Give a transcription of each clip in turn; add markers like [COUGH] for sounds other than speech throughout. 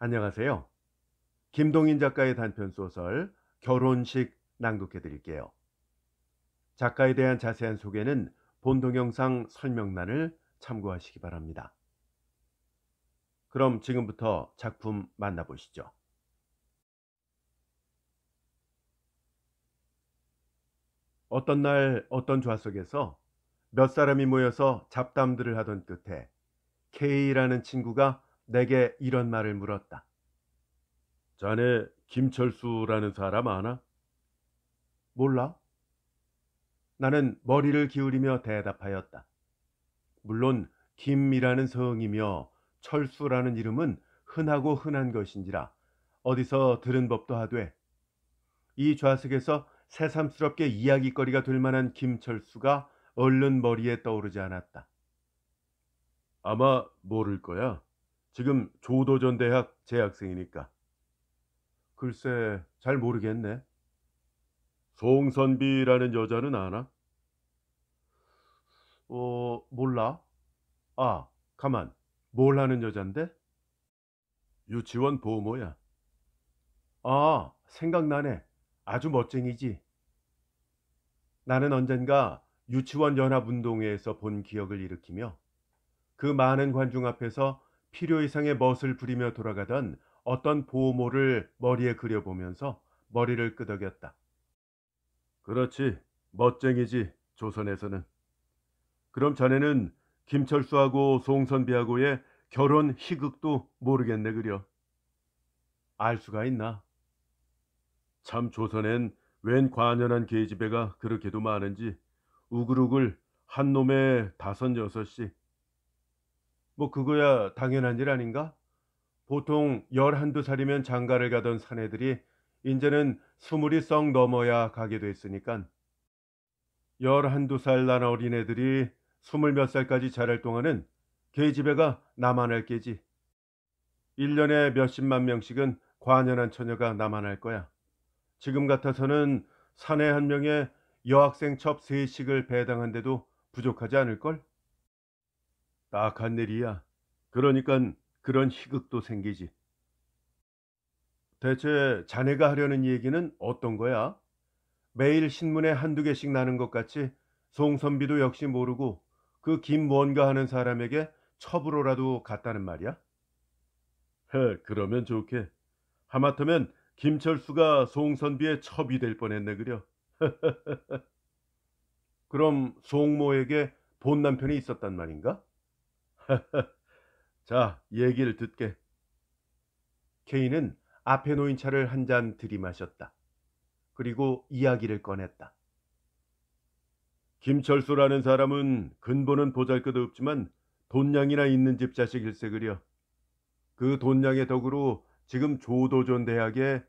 안녕하세요. 김동인 작가의 단편 소설 결혼식 낭독해 드릴게요. 작가에 대한 자세한 소개는 본 동영상 설명란을 참고하시기 바랍니다. 그럼 지금부터 작품 만나보시죠. 어떤 날 어떤 좌석에서 몇 사람이 모여서 잡담들을 하던 끝에 K라는 친구가 내게 이런 말을 물었다. 자네 김철수라는 사람 아나? 몰라. 나는 머리를 기울이며 대답하였다. 물론 김이라는 성이며 철수라는 이름은 흔하고 흔한 것인지라 어디서 들은 법도 하되 이 좌석에서 새삼스럽게 이야기거리가 될 만한 김철수가 얼른 머리에 떠오르지 않았다. 아마 모를 거야. 지금 조도전 대학 재학생이니까. 글쎄, 잘 모르겠네. 송선비라는 여자는 아나? 어, 몰라. 아, 가만. 뭘 하는 여잔데? 유치원 보모야. 아, 생각나네. 아주 멋쟁이지. 나는 언젠가 유치원 연합운동회에서 본 기억을 일으키며 그 많은 관중 앞에서 필요 이상의 멋을 부리며 돌아가던 어떤 보호모를 머리에 그려보면서 머리를 끄덕였다. 그렇지, 멋쟁이지, 조선에서는. 그럼 자네는 김철수하고 송선비하고의 결혼 희극도 모르겠네 그려. 알 수가 있나? 참 조선엔 웬 관연한 계집애가 그렇게도 많은지 우글우글 한 놈에 다섯 여섯씩 뭐 그거야 당연한 일 아닌가? 보통 열한두 살이면 장가를 가던 사내들이 이제는 스물이 썩 넘어야 가게 됐으니깐. 열한두 살 난 어린애들이 스물 몇 살까지 자랄 동안은 개집애가 나만할 게지. 1년에 몇십만 명씩은 과연한 처녀가 나만할 거야. 지금 같아서는 사내 한 명에 여학생 첩 세식을 배당한데도 부족하지 않을걸? 딱한 일이야 그러니까 그런 희극도 생기지. 대체 자네가 하려는 얘기는 어떤 거야? 매일 신문에 한두 개씩 나는 것 같이 송선비도 역시 모르고 그 김 뭔가 하는 사람에게 첩으로라도 갔다는 말이야? 헤, 그러면 좋게. 하마터면 김철수가 송선비의 첩이 될 뻔했네 그려. [LAUGHS] 그럼 송모에게 본 남편이 있었단 말인가? [LAUGHS] 자, 얘기를 듣게. 케인은 앞에 놓인 차를 한 잔 들이마셨다. 그리고 이야기를 꺼냈다. 김철수라는 사람은 근본은 보잘것없지만 돈양이나 있는 집 자식 일세 그려. 그 돈양의 덕으로 지금 조도전 대학에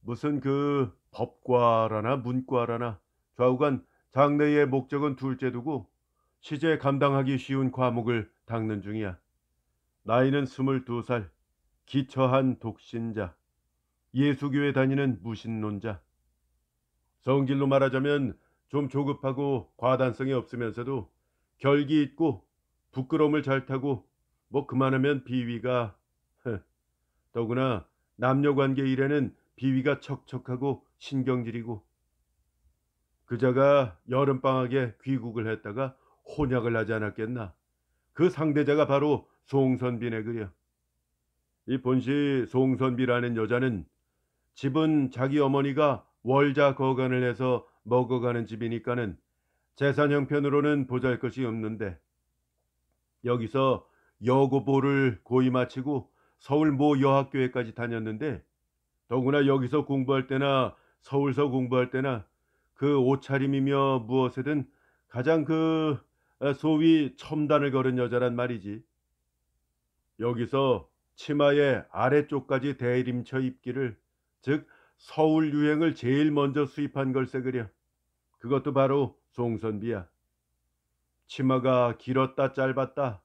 무슨 그 법과라나 문과라나 좌우간 장래의 목적은 둘째 두고 취재 감당하기 쉬운 과목을 닦는 중이야. 나이는 22살, 기처한 독신자, 예수교에 다니는 무신론자. 성질로 말하자면 좀 조급하고 과단성이 없으면서도 결기 있고 부끄러움을 잘 타고 뭐 그만하면 비위가 더구나 남녀관계 일에는 비위가 척척하고 신경질이고 그자가 여름방학에 귀국을 했다가 혼약을 하지 않았겠나? 그 상대자가 바로 송선비네 그려. 이 본시 송선비라는 여자는 집은 자기 어머니가 월자 거간을 해서 먹어가는 집이니까는 재산 형편으로는 보잘 것이 없는데 여기서 여고보를 고이 마치고 서울 모 여학교에까지 다녔는데 더구나 여기서 공부할 때나 서울서 공부할 때나 그 옷차림이며 무엇에든 가장 그 소위 첨단을 걸은 여자란 말이지. 여기서 치마의 아래쪽까지 대림쳐 입기를 즉 서울 유행을 제일 먼저 수입한 걸세 그려. 그것도 바로 송선비야. 치마가 길었다 짧았다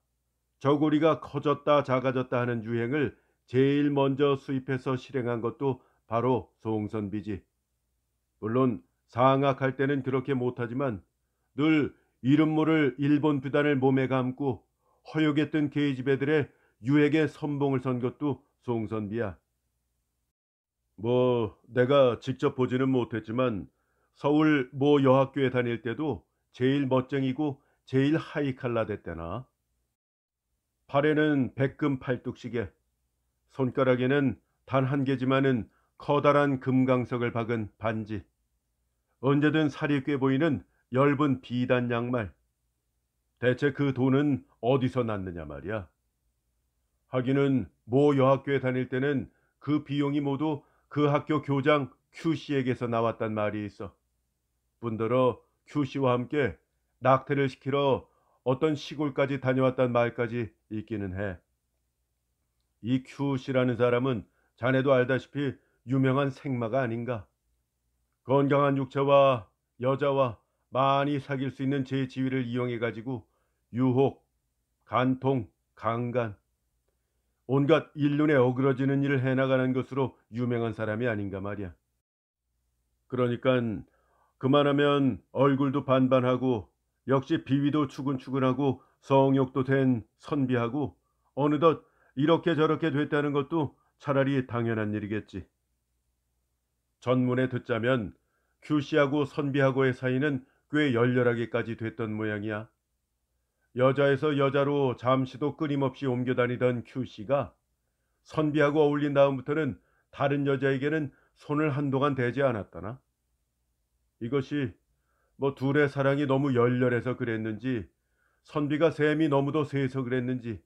저고리가 커졌다 작아졌다 하는 유행을 제일 먼저 수입해서 실행한 것도 바로 송선비지. 물론 상악할 때는 그렇게 못하지만 늘 이름 모를 일본 부단을 몸에 감고 허욕에 뜬 계집애들의 유액의 선봉을 선 것도 송선비야. 뭐 내가 직접 보지는 못했지만 서울 모 여학교에 다닐 때도 제일 멋쟁이고 제일 하이칼라 됐대나. 팔에는 백금 팔뚝시계, 손가락에는 단 한 개지만은 커다란 금강석을 박은 반지, 언제든 살이 꽤 보이는 엷은 비단 양말. 대체 그 돈은 어디서 났느냐 말이야. 하기는 모 여학교에 다닐 때는 그 비용이 모두 그 학교 교장 큐씨에게서 나왔단 말이 있어. 뿐더러 큐씨와 함께 낙태를 시키러 어떤 시골까지 다녀왔단 말까지 있기는 해. 이큐씨라는 사람은 자네도 알다시피 유명한 생마가 아닌가. 건강한 육체와 여자와 많이 사귈 수 있는 제 지위를 이용해 가지고 유혹, 간통, 강간, 온갖 일륜에 어그러지는 일을 해나가는 것으로 유명한 사람이 아닌가 말이야. 그러니까 그만하면 얼굴도 반반하고 역시 비위도 추근추근하고 성욕도 된 선비하고 어느덧 이렇게 저렇게 됐다는 것도 차라리 당연한 일이겠지. 전문에 듣자면 규씨하고 선비하고의 사이는 꽤 열렬하게까지 됐던 모양이야. 여자에서 여자로 잠시도 끊임없이 옮겨다니던 큐씨가 선비하고 어울린 다음부터는 다른 여자에게는 손을 한동안 대지 않았다나? 이것이 뭐 둘의 사랑이 너무 열렬해서 그랬는지 선비가 샘이 너무도 세서 그랬는지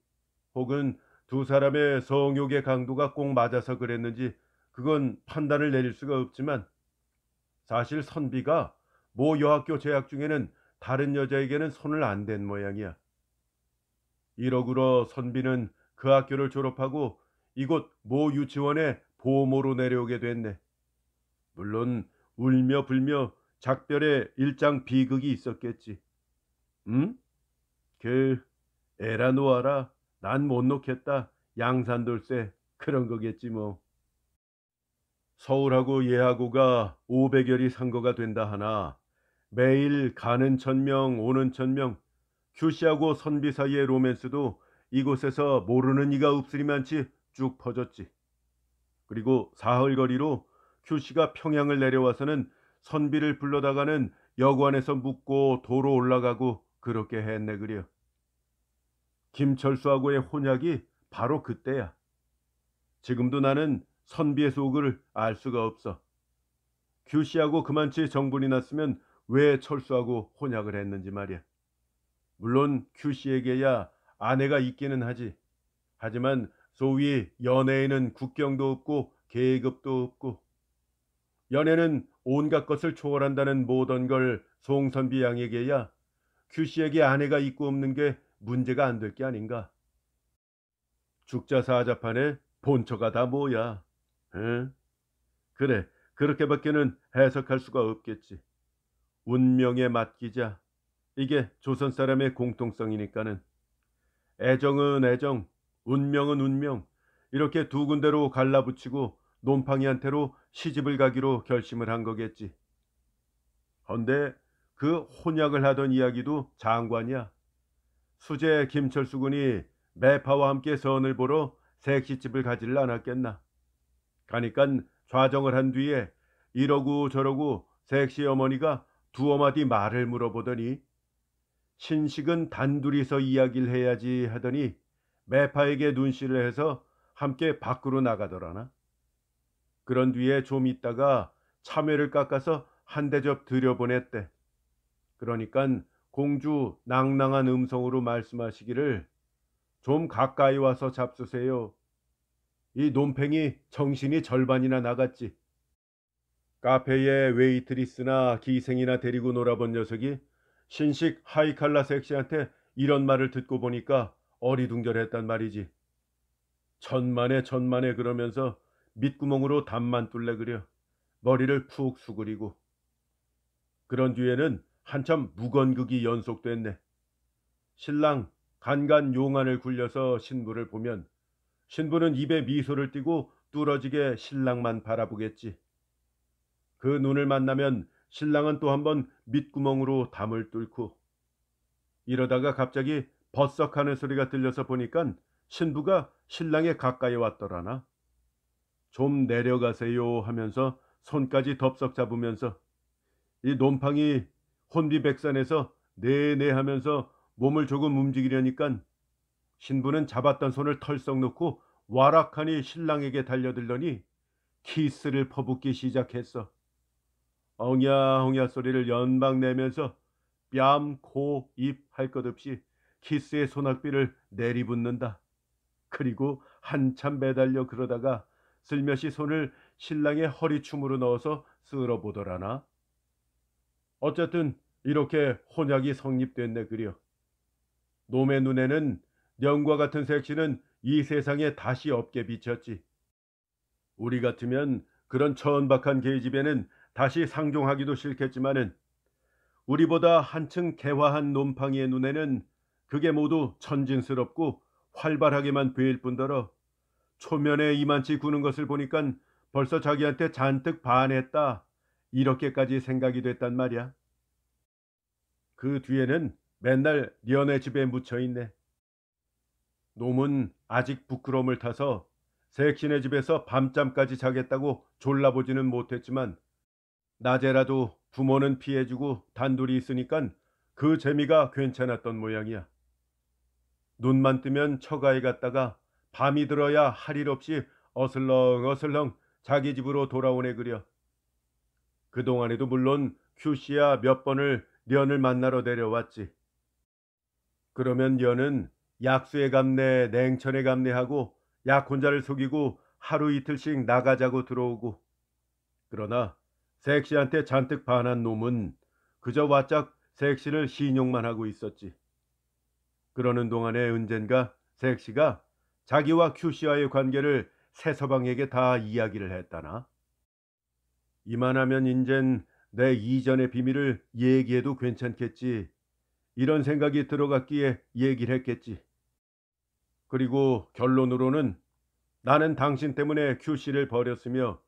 혹은 두 사람의 성욕의 강도가 꼭 맞아서 그랬는지 그건 판단을 내릴 수가 없지만 사실 선비가 모 여학교 재학 중에는 다른 여자에게는 손을 안 댄 모양이야. 이러구러 선비는 그 학교를 졸업하고 이곳 모 유치원에 보모로 내려오게 됐네. 물론 울며 불며 작별의 일장 비극이 있었겠지. 응? 그 에라 놓아라. 난 못 놓겠다. 양산돌쇠 그런 거겠지 뭐. 서울하고 예하고가 5 0 0열이 상거가 된다 하나 매일 가는 천명 오는 천명 큐시하고 선비 사이의 로맨스도 이곳에서 모르는 이가 없으리만치 쭉 퍼졌지. 그리고 사흘 거리로 큐시가 평양을 내려와서는 선비를 불러다가는 여관에서 묵고 도로 올라가고 그렇게 했네 그려. 김철수하고의 혼약이 바로 그때야. 지금도 나는 선비의 속을 알 수가 없어. 규씨하고 그만치 정분이 났으면 왜 철수하고 혼약을 했는지 말이야. 물론 큐 씨에게야 아내가 있기는 하지. 하지만 소위 연애에는 국경도 없고 계급도 없고 연애는 온갖 것을 초월한다는 모든 걸 송선비 양에게야 큐 씨에게 아내가 있고 없는 게 문제가 안 될 게 아닌가. 죽자 사자판에 본처가 다 뭐야. 응? 그래 그렇게밖에는 해석할 수가 없겠지. 운명에 맡기자. 이게 조선 사람의 공통성이니까는. 애정은 애정, 운명은 운명. 이렇게 두 군데로 갈라붙이고 논팡이한테로 시집을 가기로 결심을 한 거겠지. 헌데 그 혼약을 하던 이야기도 장관이야. 수재 김철수 군이 매파와 함께 선을 보러 색시집을 가지를 않았겠나. 가니깐 좌정을 한 뒤에 이러고 저러고 색시 어머니가 두어 마디 말을 물어보더니 신식은 단둘이서 이야기를 해야지 하더니 매파에게 눈시를 해서 함께 밖으로 나가더라나. 그런 뒤에 좀 있다가 참외를 깎아서 한 대접 들여보냈대. 그러니깐 공주 낭낭한 음성으로 말씀하시기를 좀 가까이 와서 잡수세요. 이 논팽이 정신이 절반이나 나갔지. 카페에 웨이트리스나 기생이나 데리고 놀아본 녀석이 신식 하이칼라 섹시한테 이런 말을 듣고 보니까 어리둥절했단 말이지. 천만에 천만에 그러면서 밑구멍으로 담만 뚫래 그려 머리를 푹 수그리고 그런 뒤에는 한참 무건극이 연속됐네. 신랑 간간 용안을 굴려서 신부를 보면 신부는 입에 미소를 띠고 뚫어지게 신랑만 바라보겠지. 그 눈을 만나면 신랑은 또 한 번 밑구멍으로 담을 뚫고 이러다가 갑자기 버석하는 소리가 들려서 보니깐 신부가 신랑에 가까이 왔더라나 좀 내려가세요 하면서 손까지 덥석 잡으면서 이 논팡이 혼비백산에서 네네 하면서 몸을 조금 움직이려니깐 신부는 잡았던 손을 털썩 놓고 와락하니 신랑에게 달려들더니 키스를 퍼붓기 시작했어. 엉야엉야 소리를 연방 내면서 뺨, 코, 입 할 것 없이 키스의 소낙비를 내리붓는다. 그리고 한참 매달려 그러다가 슬며시 손을 신랑의 허리춤으로 넣어서 쓸어보더라나. 어쨌든 이렇게 혼약이 성립됐네 그려. 놈의 눈에는 년과 같은 색시는 이 세상에 다시 없게 비쳤지. 우리 같으면 그런 천박한 계집애는 다시 상종하기도 싫겠지만은 우리보다 한층 개화한 논팡이의 눈에는 그게 모두 천진스럽고 활발하게만 보일 뿐더러 초면에 이만치 구는 것을 보니깐 벌써 자기한테 잔뜩 반했다 이렇게까지 생각이 됐단 말이야. 그 뒤에는 맨날 리언의 집에 묻혀있네. 놈은 아직 부끄러움을 타서 색신네 집에서 밤잠까지 자겠다고 졸라보지는 못했지만 낮에라도 부모는 피해주고 단둘이 있으니깐 그 재미가 괜찮았던 모양이야. 눈만 뜨면 처가에 갔다가 밤이 들어야 할 일 없이 어슬렁 어슬렁 자기 집으로 돌아오네 그려. 그동안에도 물론 큐씨야 몇 번을 년을 만나러 내려왔지. 그러면 년은 약수에 감내 냉천에 감내하고 약혼자를 속이고 하루 이틀씩 나가자고 들어오고 그러나 색시한테 잔뜩 반한 놈은 그저 와짝 색시를 신용만 하고 있었지. 그러는 동안에 언젠가 색시가 자기와 큐시와의 관계를 새서방에게 다 이야기를 했다나. 이만하면 인젠 내 이전의 비밀을 얘기해도 괜찮겠지. 이런 생각이 들어갔기에 얘기를 했겠지. 그리고 결론으로는 나는 당신 때문에 큐시를 버렸으며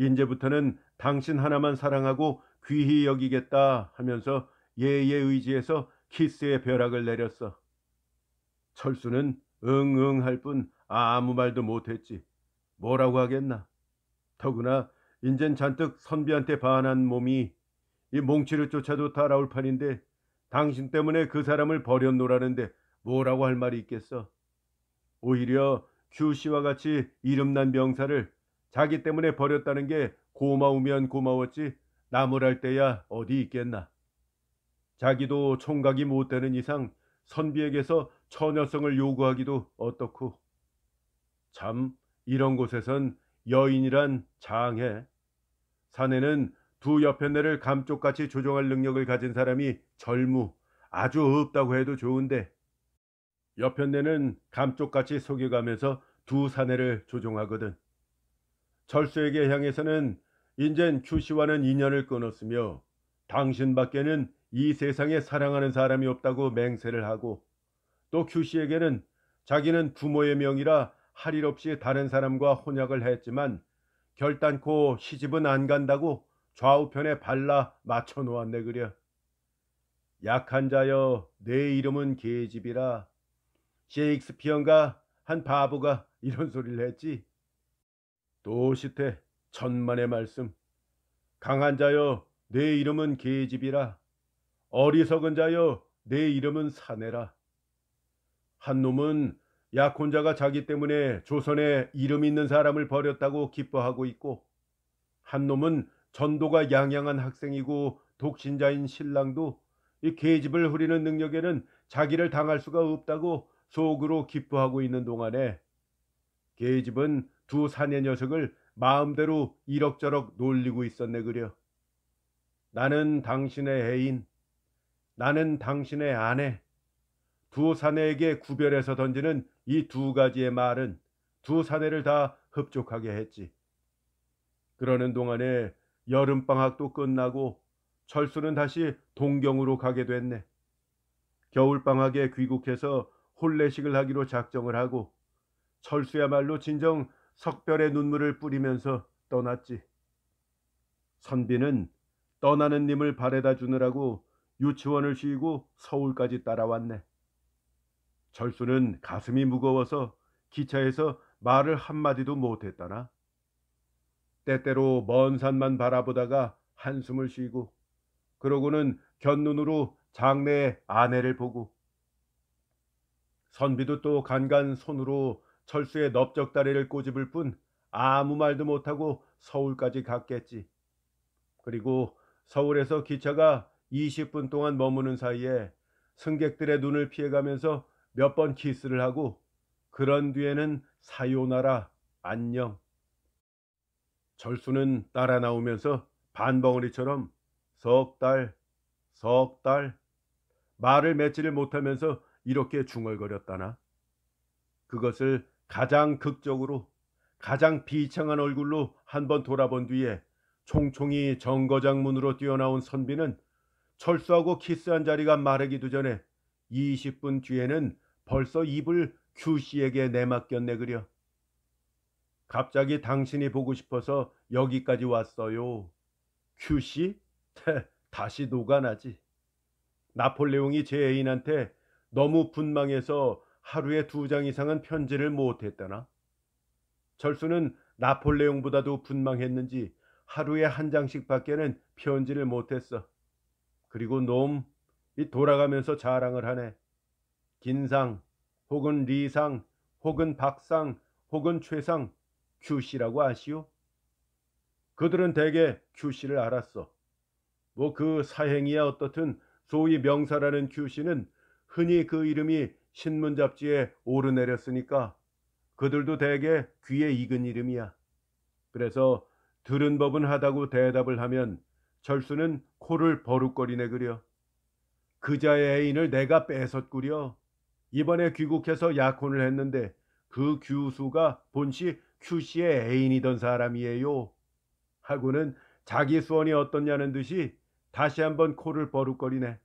인제부터는 당신 하나만 사랑하고 귀히 여기겠다 하면서 예의 의지에서 의 키스의 벼락을 내렸어. 철수는 응응 할뿐 아무 말도 못했지. 뭐라고 하겠나. 더구나 인젠 잔뜩 선비한테 반한 몸이 이 몽치를 쫓아도 따라올 판인데 당신 때문에 그 사람을 버려놓으라는데 뭐라고 할 말이 있겠어. 오히려 규씨와 같이 이름난 명사를 자기 때문에 버렸다는 게 고마우면 고마웠지 나무랄 때야 어디 있겠나. 자기도 총각이 못 되는 이상 선비에게서 처녀성을 요구하기도 어떻고. 참 이런 곳에선 여인이란 장해. 사내는 두 옆편내를 감쪽같이 조종할 능력을 가진 사람이 젊무 아주 없다고 해도 좋은데 옆편내는 감쪽같이 속여가면서 두 사내를 조종하거든. 철수에게 향해서는 인젠 큐시와는 인연을 끊었으며 당신밖에는 이 세상에 사랑하는 사람이 없다고 맹세를 하고 또큐시에게는 자기는 부모의 명이라 할일 없이 다른 사람과 혼약을 했지만 결단코 시집은 안 간다고 좌우편에 발라 맞춰 놓았네 그려. 약한 자여 내 이름은 계집이라 셰익스피언가 한 바보가 이런 소리를 했지. 도시태 천만의 말씀 강한 자여 내 이름은 계집이라 어리석은 자여 내 이름은 사내라 한 놈은 약혼 자가 자기 때문에 조선에 이름 있는 사람을 버렸다고 기뻐하고 있고 한 놈은 전도가 양양한 학생이고 독신자인 신랑도 이 계집을 흐리는 능력에는 자기를 당할 수가 없다고 속으로 기뻐하고 있는 동안에 계집은 두 사내 녀석을 마음대로 이럭저럭 놀리고 있었네 그려. 나는 당신의 애인, 나는 당신의 아내. 두 사내에게 구별해서 던지는 이 두 가지의 말은 두 사내를 다 흡족하게 했지. 그러는 동안에 여름방학도 끝나고 철수는 다시 동경으로 가게 됐네. 겨울방학에 귀국해서 혼례식을 하기로 작정을 하고 철수야말로 진정 석별의 눈물을 뿌리면서 떠났지. 선비는 떠나는 님을 바래다 주느라고 유치원을 쉬고 서울까지 따라왔네. 철수는 가슴이 무거워서 기차에서 말을 한마디도 못했다나. 때때로 먼 산만 바라보다가 한숨을 쉬고 그러고는 견눈으로 장래의 아내를 보고 선비도 또 간간 손으로 철수의 넓적다리를 꼬집을 뿐 아무 말도 못하고 서울까지 갔겠지. 그리고 서울에서 기차가 20분 동안 머무는 사이에 승객들의 눈을 피해가면서 몇 번 키스를 하고 그런 뒤에는 사요나라 안녕. 철수는 따라 나오면서 반벙어리처럼 석달 석달 말을 맺지를 못하면서 이렇게 중얼거렸다나. 그것을 가장 극적으로 가장 비창한 얼굴로 한 번 돌아본 뒤에 총총히 정거장 문으로 뛰어나온 선비는 철수하고 키스한 자리가 마르기도 전에 20분 뒤에는 벌써 입을 규씨에게 내맡겼네 그려. 갑자기 당신이 보고 싶어서 여기까지 왔어요. 규씨? 다시 녹아나지 나폴레옹이 제 애인한테 너무 분망해서 하루에 두 장 이상은 편지를 못했다나 철수는 나폴레옹보다도 분망했는지 하루에 한 장씩 밖에는 편지를 못했어. 그리고 놈, 이 돌아가면서 자랑을 하네. 긴상, 혹은 리상, 혹은 박상, 혹은 최상, 큐씨라고 아시오? 그들은 대개 큐씨를 알았어. 뭐 그 사행이야 어떻든 소위 명사라는 큐씨는 흔히 그 이름이 신문 잡지에 오르내렸으니까 그들도 대개 귀에 익은 이름이야. 그래서 들은 법은 하다고 대답을 하면 철수는 코를 버룩거리네 그려. 그자의 애인을 내가 뺏었구려. 이번에 귀국해서 약혼을 했는데 그 규수가 본시 큐씨의 애인이던 사람이에요. 하고는 자기 수원이 어떻냐는 듯이 다시 한번 코를 버룩거리네.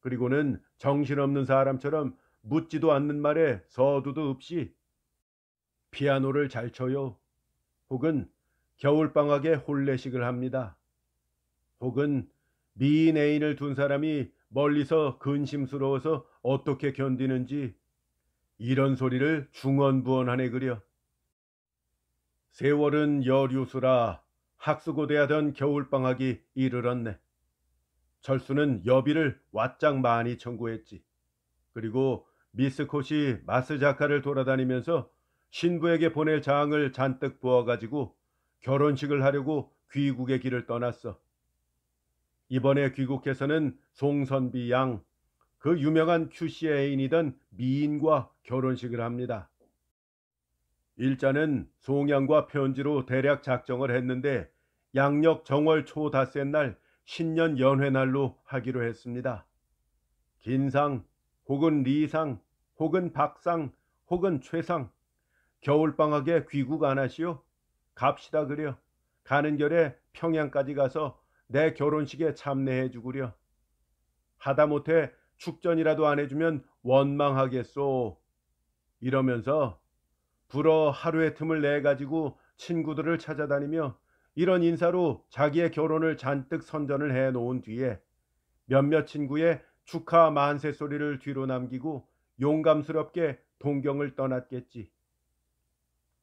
그리고는 정신없는 사람처럼 묻지도 않는 말에 서두도 없이 피아노를 잘 쳐요. 혹은 겨울방학에 홀례식을 합니다. 혹은 미인 애인을 둔 사람이 멀리서 근심스러워서 어떻게 견디는지 이런 소리를 중언부언하네 그려. 세월은 여류수라 학수고대하던 겨울방학이 이르렀네. 철수는 여비를 왓짝 많이 청구했지. 그리고 미스콧이 마스자카를 돌아다니면서 신부에게 보낼 장을 잔뜩 부어가지고 결혼식을 하려고 귀국의 길을 떠났어. 이번에 귀국해서는 송선비 양, 그 유명한 추시의 애인이던 미인과 결혼식을 합니다. 일자는 송양과 편지로 대략 작정을 했는데 양력 정월 초다센 날 신년 연회날로 하기로 했습니다. 긴상 혹은 리상 혹은 박상 혹은 최상 겨울방학에 귀국 안 하시오? 갑시다 그려. 가는 결에 평양까지 가서 내 결혼식에 참례해 주구려. 하다못해 축전이라도 안 해주면 원망하겠소. 이러면서 불어 하루의 틈을 내 가지고 친구들을 찾아다니며 이런 인사로 자기의 결혼을 잔뜩 선전을 해 놓은 뒤에 몇몇 친구의 축하 만세 소리를 뒤로 남기고 용감스럽게 동경을 떠났겠지.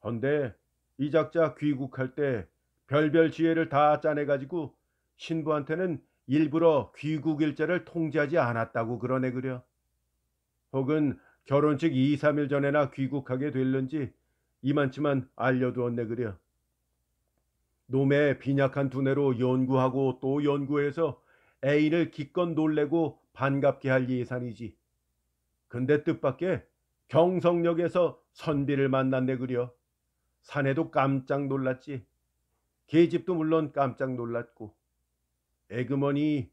헌데 이 작자 귀국할 때 별별 지혜를 다 짜내가지고 신부한테는 일부러 귀국일자를 통지하지 않았다고 그러네 그려. 혹은 결혼식 2, 3일 전에나 귀국하게 될는지 이만치만 알려두었네 그려. 놈의 빈약한 두뇌로 연구하고 또 연구해서 애인을 기껏 놀래고 반갑게 할 예산이지. 근데 뜻밖에 경성역에서 선비를 만났네 그려. 사내도 깜짝 놀랐지. 계집도 물론 깜짝 놀랐고. 에그머니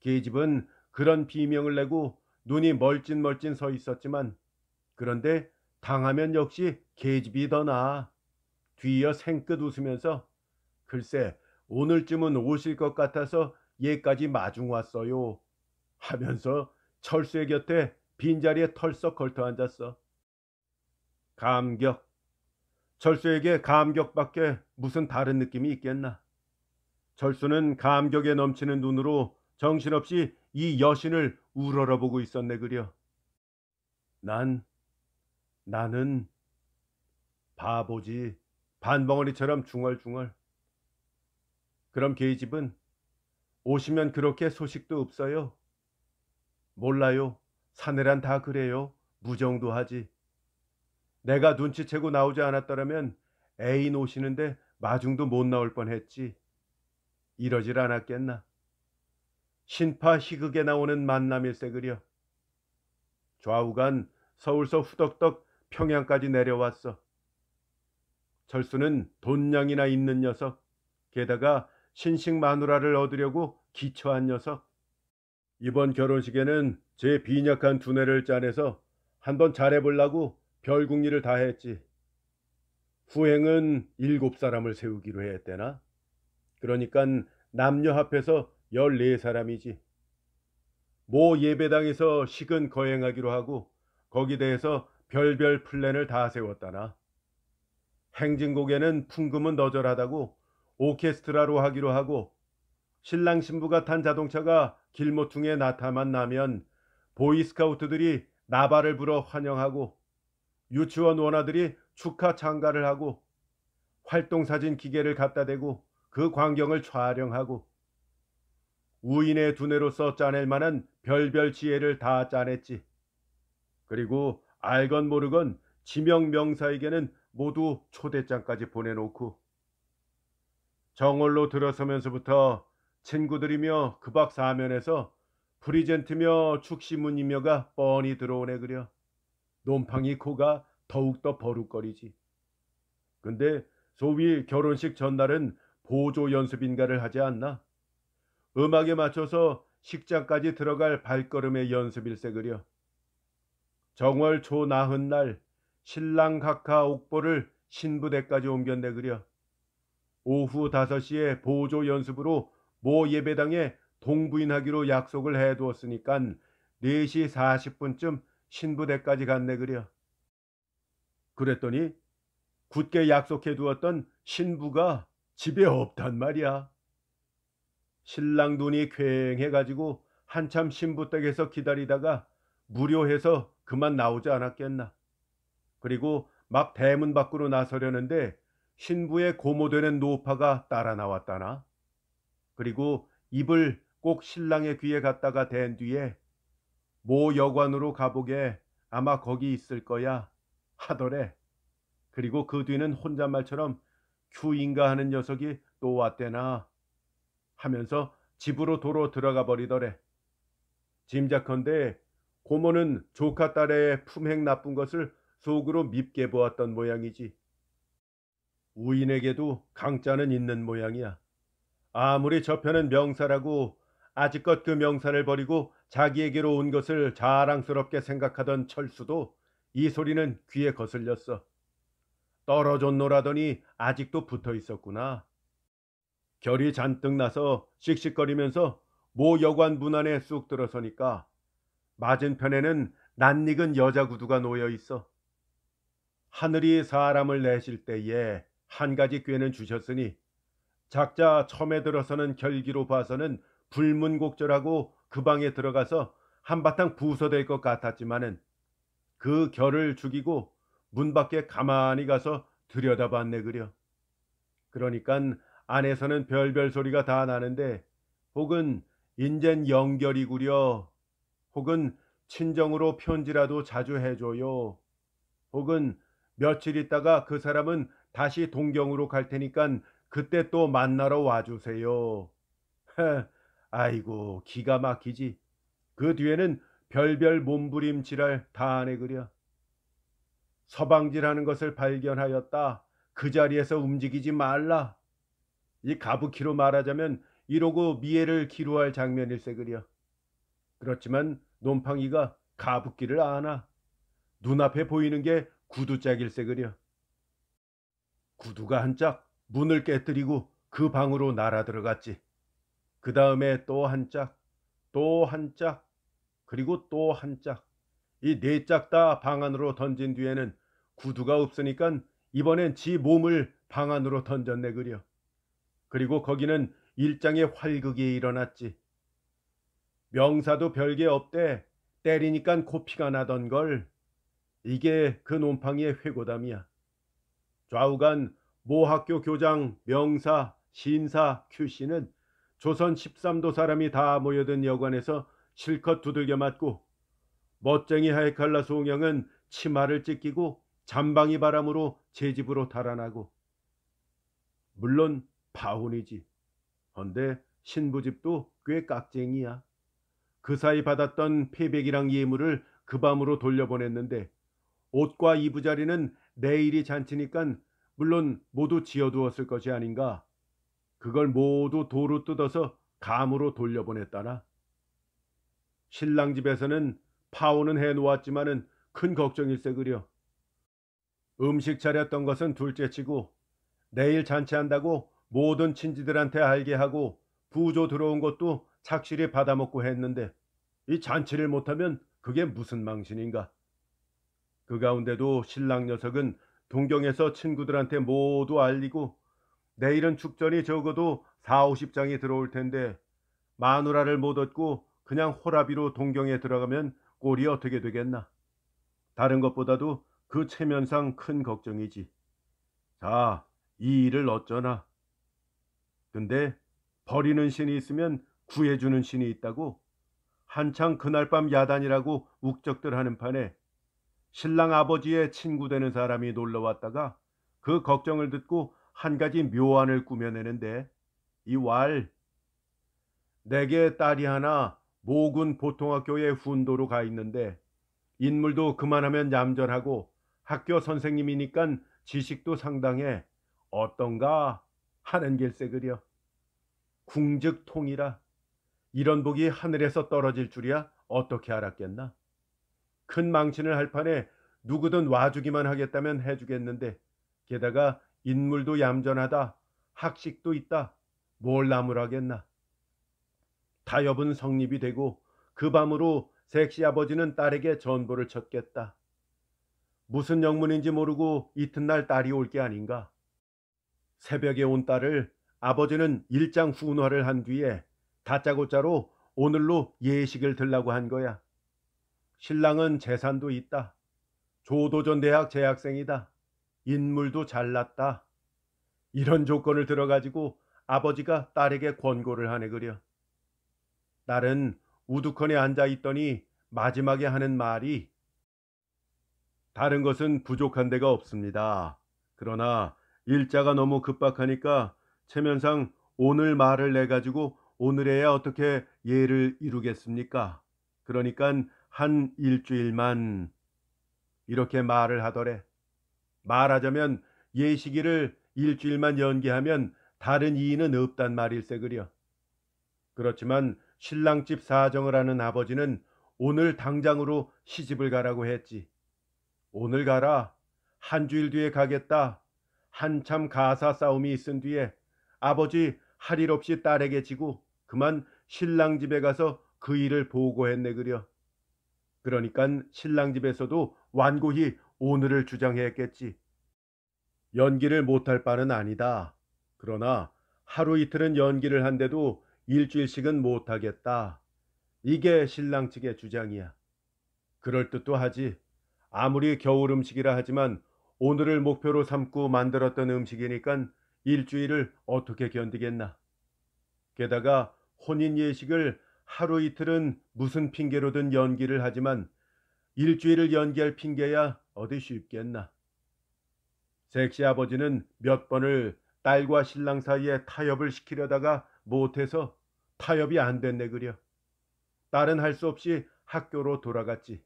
계집은 그런 비명을 내고 눈이 멀찐멀찐 서 있었지만 그런데 당하면 역시 계집이 더 나아. 뒤이어 생끗 웃으면서 글쎄 오늘쯤은 오실 것 같아서 얘까지 마중 왔어요. 하면서 철수의 곁에 빈자리에 털썩 걸터 앉았어. 감격. 철수에게 감격밖에 무슨 다른 느낌이 있겠나. 철수는 감격에 넘치는 눈으로 정신없이 이 여신을 우러러보고 있었네 그려. 난, 나는 바보지. 반벙어리처럼 중얼중얼. 그럼 게이집은 오시면 그렇게 소식도 없어요. 몰라요. 사내란 다 그래요. 무정도 하지. 내가 눈치채고 나오지 않았더라면 애인 오시는데 마중도 못 나올 뻔했지. 이러질 않았겠나. 신파 희극에 나오는 만남일세 그려. 좌우간 서울서 후덕덕 평양까지 내려왔어. 철수는 돈냥이나 있는 녀석, 게다가 신식 마누라를 얻으려고 기초한 녀석. 이번 결혼식에는 제 빈약한 두뇌를 짜내서 한번 잘해보려고 별궁리를 다 했지. 후행은 일곱 사람을 세우기로 했대나? 그러니까 남녀 합해서 열네 사람이지. 모 예배당에서 식은 거행하기로 하고 거기 대해서 별별 플랜을 다 세웠다나. 행진곡에는 풍금은 너절하다고 오케스트라로 하기로 하고 신랑 신부가 탄 자동차가 길모퉁에 나타만 나면 보이스카우트들이 나발을 불어 환영하고 유치원 원아들이 축하 참가를 하고 활동사진 기계를 갖다 대고 그 광경을 촬영하고 우인의 두뇌로서 짜낼 만한 별별 지혜를 다 짜냈지. 그리고 알건 모르건 지명 명사에게는 모두 초대장까지 보내놓고 정월로 들어서면서부터 친구들이며 그박 사면에서 프리젠트며 축시문이며가 뻔히 들어오네 그려. 논팡이 코가 더욱더 버룩거리지. 근데 소위 결혼식 전날은 보조 연습인가를 하지 않나? 음악에 맞춰서 식장까지 들어갈 발걸음의 연습일세 그려. 정월 초 나흔 날 신랑 각하 옥보를 신부대까지 옮겼네 그려. 오후 5시에 보조 연습으로 모 예배당에 동부인하기로 약속을 해두었으니깐 4시 40분쯤 신부대까지 갔네 그려. 그랬더니 굳게 약속해두었던 신부가 집에 없단 말이야. 신랑 눈이 퀭해가지고 한참 신부 댁에서 기다리다가 무료해서 그만 나오지 않았겠나. 그리고 막 대문 밖으로 나서려는데 신부의 고모되는 노파가 따라 나왔다나 그리고 입을 꼭 신랑의 귀에 갖다가 댄 뒤에 모 여관으로 가보게 아마 거기 있을 거야 하더래. 그리고 그 뒤는 혼잣말처럼 큐인가 하는 녀석이 또 왔대나 하면서 집으로 도로 들어가 버리더래. 짐작컨대 고모는 조카 딸의 품행 나쁜 것을 속으로 밉게 보았던 모양이지. 우인에게도 강자는 있는 모양이야. 아무리 저편은 명사라고 아직껏 그 명사를 버리고 자기에게로 온 것을 자랑스럽게 생각하던 철수도 이 소리는 귀에 거슬렸어. 떨어졌노라더니 아직도 붙어 있었구나. 결이 잔뜩 나서 씩씩거리면서 모 여관 문 안에 쑥 들어서니까 맞은편에는 낯익은 여자 구두가 놓여 있어. 하늘이 사람을 내실 때에 한 가지 꾀는 주셨으니 작자 처음에 들어서는 결기로 봐서는 불문곡절하고 그 방에 들어가서 한바탕 부서될 것 같았지만은 그 결을 죽이고 문 밖에 가만히 가서 들여다봤네 그려. 그러니깐 안에서는 별별 소리가 다 나는데 혹은 인젠 연결이구려 혹은 친정으로 편지라도 자주 해줘요 혹은 며칠 있다가 그 사람은 다시 동경으로 갈 테니까 그때 또 만나러 와주세요. [LAUGHS] 아이고 기가 막히지. 그 뒤에는 별별 몸부림치할다안에그려 서방질하는 것을 발견하였다. 그 자리에서 움직이지 말라. 이 가부키로 말하자면 이러고 미애를 기루할 장면일세 그려. 그렇지만 논팡이가 가부키를 아나. 눈앞에 보이는 게 구두짝일세 그려. 구두가 한 짝 문을 깨뜨리고 그 방으로 날아 들어갔지. 그 다음에 또한 네 짝, 또 한 짝, 그리고 또 한 짝. 이 네 짝 다 방 안으로 던진 뒤에는 구두가 없으니까 이번엔 지 몸을 방 안으로 던졌네 그려. 그리고 거기는 일장의 활극이 일어났지. 명사도 별게 없대. 때리니깐 코피가 나던 걸. 이게 그 논팡이의 회고담이야. 좌우간 모 학교 교장, 명사, 신사, 큐씨는 조선 13도 사람이 다 모여든 여관에서 실컷 두들겨 맞고 멋쟁이 하이칼라 송영은 치마를 찢기고 잠방이 바람으로 제 집으로 달아나고 물론 파혼이지. 헌데 신부집도 꽤 깍쟁이야. 그 사이 받았던 폐백이랑 예물을 그 밤으로 돌려보냈는데 옷과 이부자리는 내일이 잔치니까 물론 모두 지어두었을 것이 아닌가. 그걸 모두 도로 뜯어서 감으로 돌려보냈다나. 신랑 집에서는 파오는 해놓았지만은 큰 걱정일세 그려. 음식 차렸던 것은 둘째치고 내일 잔치한다고 모든 친지들한테 알게 하고 부조 들어온 것도 착실히 받아먹고 했는데 이 잔치를 못하면 그게 무슨 망신인가. 그 가운데도 신랑 녀석은 동경에서 친구들한테 모두 알리고 내일은 축전이 적어도 4, 50장이 들어올 텐데 마누라를 못 얻고 그냥 호라비로 동경에 들어가면 꼴이 어떻게 되겠나. 다른 것보다도 그 체면상 큰 걱정이지. 자, 이 일을 어쩌나. 근데 버리는 신이 있으면 구해주는 신이 있다고 한창 그날 밤 야단이라고 욱적들 하는 판에 신랑 아버지의 친구 되는 사람이 놀러 왔다가 그 걱정을 듣고 한 가지 묘안을 꾸며내는데 이왈 내게 딸이 하나 모군 보통학교의 훈도로 가 있는데 인물도 그만하면 얌전하고 학교 선생님이니깐 지식도 상당해 어떤가 하는 길세 그려 궁즉통이라 이런 복이 하늘에서 떨어질 줄이야 어떻게 알았겠나 큰 망신을 할 판에 누구든 와주기만 하겠다면 해주겠는데 게다가 인물도 얌전하다. 학식도 있다. 뭘 나무라겠나. 타협은 성립이 되고 그 밤으로 섹시 아버지는 딸에게 전보를 쳤겠다. 무슨 영문인지 모르고 이튿날 딸이 올 게 아닌가. 새벽에 온 딸을 아버지는 일장 훈화를 한 뒤에 다짜고짜로 오늘로 예식을 들라고 한 거야. 신랑은 재산도 있다. 조도전 대학 재학생이다. 인물도 잘났다. 이런 조건을 들어가지고 아버지가 딸에게 권고를 하네 그려. 딸은 우두커니 앉아 있더니 마지막에 하는 말이 다른 것은 부족한 데가 없습니다. 그러나 일자가 너무 급박하니까 체면상 오늘 말을 내 가지고 오늘에야 어떻게 예를 이루겠습니까? 그러니깐 한 일주일만 이렇게 말을 하더래. 말하자면 예식일을 일주일만 연기하면 다른 이의는 없단 말일세 그려. 그렇지만 신랑집 사정을 하는 아버지는 오늘 당장으로 시집을 가라고 했지. 오늘 가라. 한 주일 뒤에 가겠다. 한참 가사 싸움이 있은 뒤에 아버지 할 일 없이 딸에게 지고 그만 신랑 집에 가서 그 일을 보고했네 그려. 그러니까 신랑 집에서도 완고히 오늘을 주장했겠지. 연기를 못할 바는 아니다. 그러나 하루 이틀은 연기를 한데도 일주일씩은 못하겠다. 이게 신랑 측의 주장이야. 그럴듯도 하지. 아무리 겨울 음식이라 하지만 오늘을 목표로 삼고 만들었던 음식이니깐 일주일을 어떻게 견디겠나. 게다가 혼인 예식을 하루 이틀은 무슨 핑계로든 연기를 하지만 일주일을 연기할 핑계야 어디 쉽겠나. 섹시 아버지는 몇 번을 딸과 신랑 사이에 타협을 시키려다가 못해서 타협이 안 됐네 그려. 딸은 할 수 없이 학교로 돌아갔지.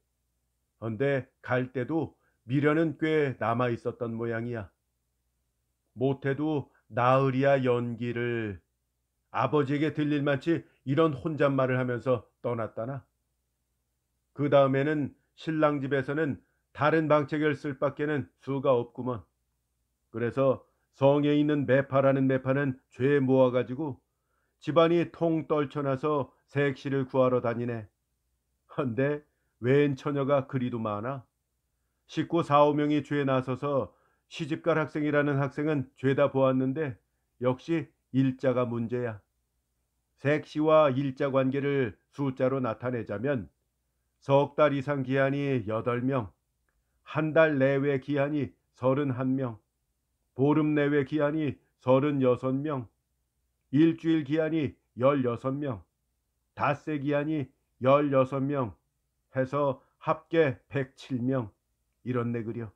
헌데 갈 때도 미련은 꽤 남아 있었던 모양이야. 못해도 나으리야 연기를 아버지에게 들릴 만치 이런 혼잣말을 하면서 떠났다나. 그 다음에는 신랑 집에서는 다른 방책을 쓸 밖에는 수가 없구먼. 그래서 성에 있는 매파라는 매파는 죄에 모아가지고 집안이 통 떨쳐나서 색시를 구하러 다니네. 헌데 웬 처녀가 그리도 많아? 식구 사오 명이죄 에 나서서 시집갈 학생이라는 학생은 죄다 보았는데 역시 일자가 문제야. 색시와 일자 관계를 숫자로 나타내자면 석 달 이상 기한이 8명, 한 달 내외 기한이 31명, 보름 내외 기한이 36명, 일주일 기한이 16명, 닷새 기한이 16명 해서 합계 107명 이런내 그려.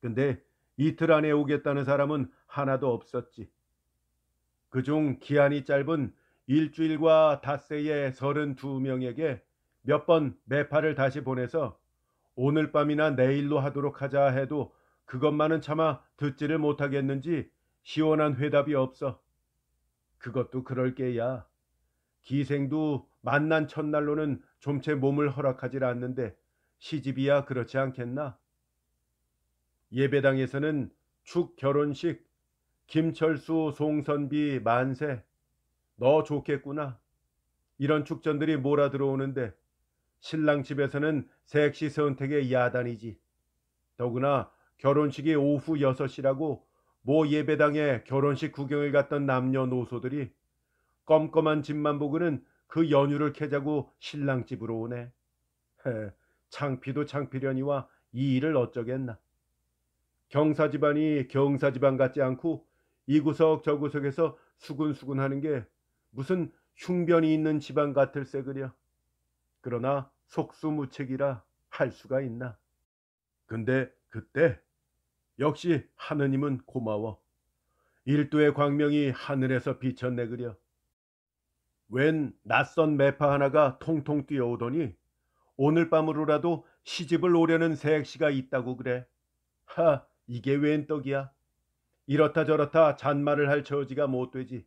근데 이틀 안에 오겠다는 사람은 하나도 없었지. 그중 기한이 짧은 일주일과 닷새의 32명에게 몇 번 매파를 다시 보내서 오늘 밤이나 내일로 하도록 하자 해도 그것만은 차마 듣지를 못하겠는지 시원한 회답이 없어. 그것도 그럴 게야. 기생도 만난 첫날로는 좀 채 몸을 허락하질 않는데 시집이야 그렇지 않겠나? 예배당에서는 축 결혼식 김철수, 송선비, 만세. 너 좋겠구나. 이런 축전들이 몰아 들어오는데 신랑 집에서는 색시 선택의 야단이지. 더구나 결혼식이 오후 6시라고 모 예배당에 결혼식 구경을 갔던 남녀노소들이 껌껌한 집만 보고는 그연휴를 캐자고 신랑 집으로 오네. 헤, 창피도 창피려니와 이 일을 어쩌겠나. 경사 집안이 경사 집안 같지 않고 이 구석 저 구석에서 수근수근 하는 게 무슨 흉변이 있는 집안 같을세 그려. 그러나 속수무책이라 할 수가 있나. 근데 그때 역시 하느님은 고마워. 일도의 광명이 하늘에서 비쳤네 그려. 웬 낯선 매파 하나가 통통 뛰어오더니 오늘 밤으로라도 시집을 오려는 새액씨가 있다고 그래. 하, 이게 웬 떡이야. 이렇다 저렇다 잔말을 할 처지가 못 되지.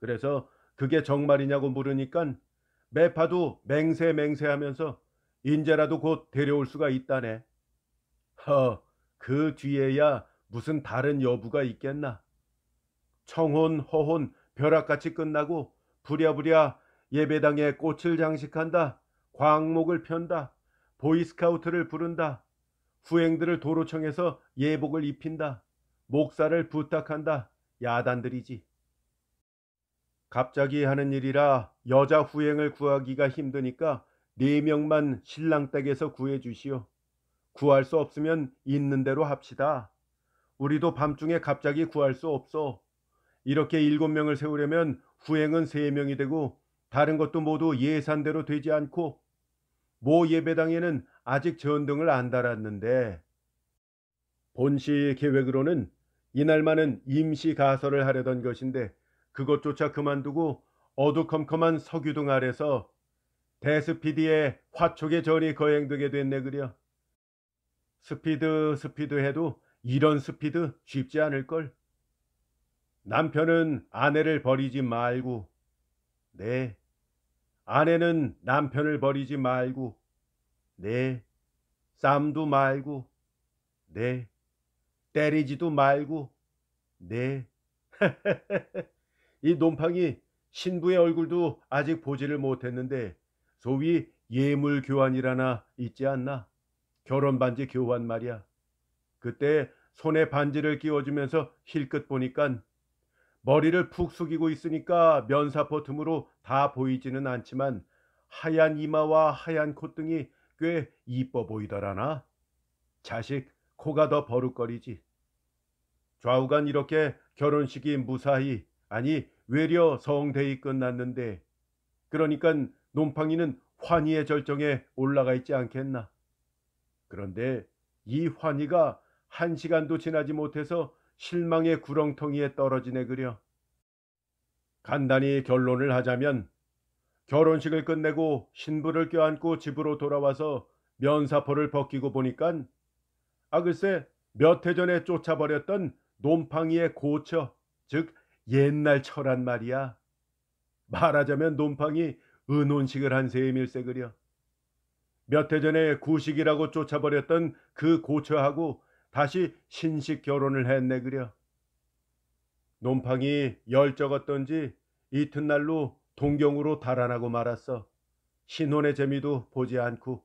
그래서 그게 정말이냐고 물으니깐 매파도 맹세맹세하면서 인제라도 곧 데려올 수가 있다네. 허, 그 뒤에야 무슨 다른 여부가 있겠나. 청혼, 허혼, 벼락같이 끝나고 부랴부랴 예배당에 꽃을 장식한다. 광목을 편다. 보이스카우트를 부른다. 후행들을 도로청에서 예복을 입힌다. 목사를 부탁한다. 야단들이지. 갑자기 하는 일이라 여자 후행을 구하기가 힘드니까 네 명만 신랑 댁에서 구해 주시오. 구할 수 없으면 있는 대로 합시다. 우리도 밤중에 갑자기 구할 수 없어. 이렇게 일곱 명을 세우려면 후행은 세 명이 되고 다른 것도 모두 예산대로 되지 않고 모 예배당에는 아직 전등을 안 달았는데 본시 계획으로는 이날만은 임시 가설을 하려던 것인데 그것조차 그만두고 어두컴컴한 석유등 아래서 대스피디의 화촉의 전이 거행되게 됐네 그려. 스피드 스피드 해도 이런 스피드 쉽지 않을걸. 남편은 아내를 버리지 말고 네. 아내는 남편을 버리지 말고 네. 쌈도 말고 네. 때리지도 말고 네. [LAUGHS] 이 논팡이 신부의 얼굴도 아직 보지를 못했는데 소위 예물 교환이라나 있지 않나? 결혼 반지 교환 말이야. 그때 손에 반지를 끼워주면서 힐끗 보니깐 머리를 푹 숙이고 있으니까 면사포 틈으로 다 보이지는 않지만 하얀 이마와 하얀 콧등이 꽤 이뻐 보이더라나. 자식 코가 더 버릇거리지. 좌우간 이렇게 결혼식이 무사히 아니 외려 성대히 끝났는데 그러니까 논팡이는 환희의 절정에 올라가 있지 않겠나. 그런데 이 환희가 한 시간도 지나지 못해서 실망의 구렁텅이에 떨어지네 그려. 간단히 결론을 하자면 결혼식을 끝내고 신부를 껴안고 집으로 돌아와서 면사포를 벗기고 보니깐 아글쎄 몇 해 전에 쫓아버렸던 논팡이에 고쳐, 즉 옛날 철한 말이야. 말하자면 논팡이 은혼식을 한 셈일세 그려. 몇 해 전에 구식이라고 쫓아버렸던 그 고처하고 다시 신식 결혼을 했네 그려. 논팡이 열적었던지 이튿날로 동경으로 달아나고 말았어. 신혼의 재미도 보지 않고.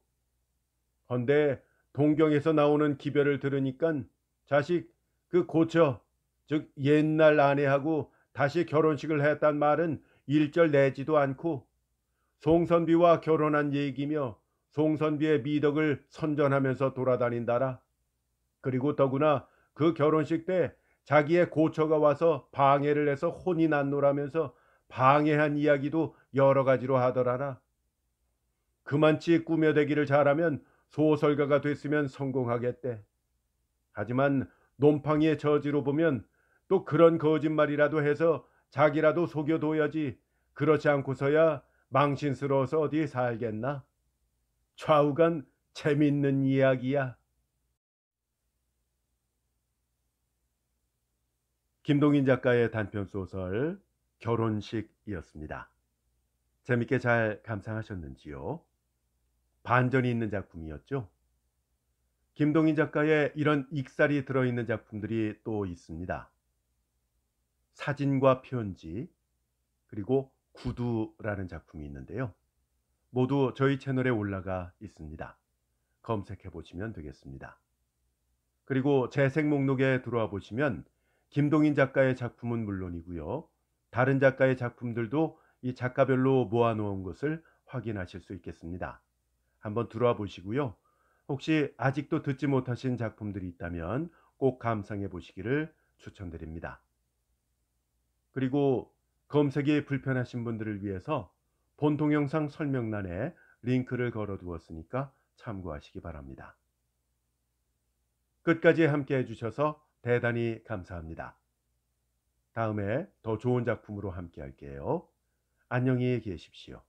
헌데 동경에서 나오는 기별을 들으니깐 자식 그 고쳐 즉 옛날 아내하고 다시 결혼식을 했단 말은 일절 내지도 않고 송선비와 결혼한 얘기며 송선비의 미덕을 선전하면서 돌아다닌다라. 그리고 더구나 그 결혼식 때 자기의 고처가 와서 방해를 해서 혼이 난노라면서 방해한 이야기도 여러 가지로 하더라라. 그만치 꾸며대기를 잘하면 소설가가 됐으면 성공하겠대. 하지만 논팡이의 저지로 보면 또 그런 거짓말이라도 해서 자기라도 속여둬야지 그렇지 않고서야 망신스러워서 어디 살겠나? 좌우간 재밌는 이야기야. 김동인 작가의 단편 소설 결혼식이었습니다. 재밌게 잘 감상하셨는지요? 반전이 있는 작품이었죠? 김동인 작가의 이런 익살이 들어있는 작품들이 또 있습니다. 사진과 편지, 그리고 구두라는 작품이 있는데요. 모두 저희 채널에 올라가 있습니다. 검색해 보시면 되겠습니다. 그리고 재생 목록에 들어와 보시면 김동인 작가의 작품은 물론이고요. 다른 작가의 작품들도 이 작가별로 모아놓은 것을 확인하실 수 있겠습니다. 한번 들어와 보시고요. 혹시 아직도 듣지 못하신 작품들이 있다면 꼭 감상해 보시기를 추천드립니다. 그리고 검색이 불편하신 분들을 위해서 본 동영상 설명란에 링크를 걸어 두었으니까 참고하시기 바랍니다. 끝까지 함께 해주셔서 대단히 감사합니다. 다음에 더 좋은 작품으로 함께 할게요. 안녕히 계십시오.